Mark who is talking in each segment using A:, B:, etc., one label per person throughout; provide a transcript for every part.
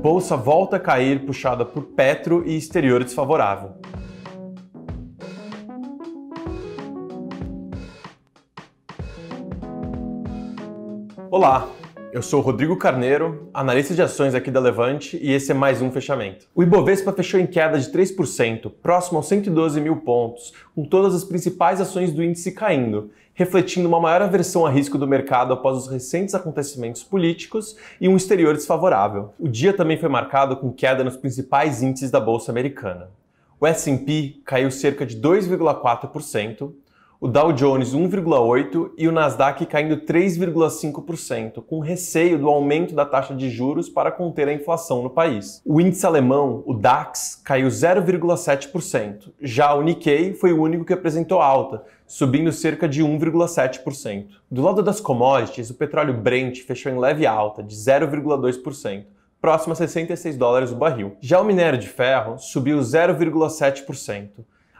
A: bolsa volta a cair, puxada por petro e exterior desfavorável. Olá, eu sou Rodrigo Carneiro, analista de ações aqui da Levante, e esse é mais um fechamento. O Ibovespa fechou em queda de 3%, próximo aos 112 mil pontos, com todas as principais ações do índice caindo, refletindo uma maior aversão a risco do mercado após os recentes acontecimentos políticos e um exterior desfavorável. O dia também foi marcado com queda nos principais índices da Bolsa Americana. O SP caiu cerca de 2,4% o Dow Jones 1,8% e o Nasdaq caindo 3,5%, com receio do aumento da taxa de juros para conter a inflação no país. O índice alemão, o DAX, caiu 0,7%, já o Nikkei foi o único que apresentou alta, subindo cerca de 1,7%. Do lado das commodities, o petróleo Brent fechou em leve alta, de 0,2% próximo a 66 dólares o barril. Já o minério de ferro subiu 0,7%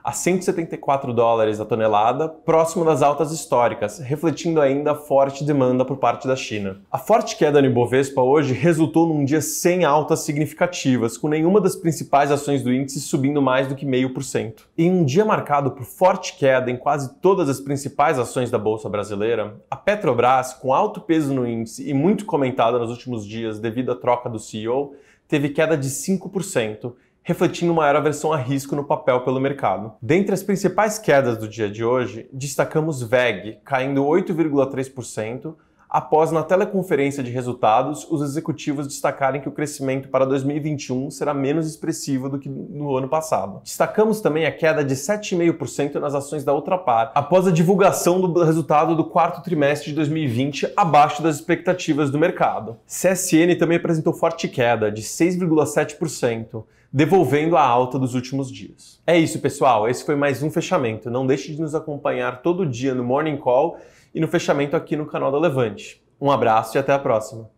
A: a 174 dólares a tonelada, próximo das altas históricas, refletindo ainda a forte demanda por parte da China. A forte queda no Ibovespa hoje resultou num dia sem altas significativas, com nenhuma das principais ações do índice subindo mais do que 0,5%. Em um dia marcado por forte queda em quase todas as principais ações da bolsa brasileira, a Petrobras, com alto peso no índice e muito comentada nos últimos dias devido à troca do CEO, teve queda de 5% refletindo maior aversão a risco no papel pelo mercado. Dentre as principais quedas do dia de hoje, destacamos VEG, caindo 8,3%, após na teleconferência de resultados os executivos destacarem que o crescimento para 2021 será menos expressivo do que no ano passado. Destacamos também a queda de 7,5% nas ações da Ultrapar, após a divulgação do resultado do quarto trimestre de 2020 abaixo das expectativas do mercado. CSN também apresentou forte queda de 6,7%, devolvendo a alta dos últimos dias. É isso, pessoal. Esse foi mais um fechamento. Não deixe de nos acompanhar todo dia no Morning Call e no fechamento aqui no canal da Levante. Um abraço e até a próxima.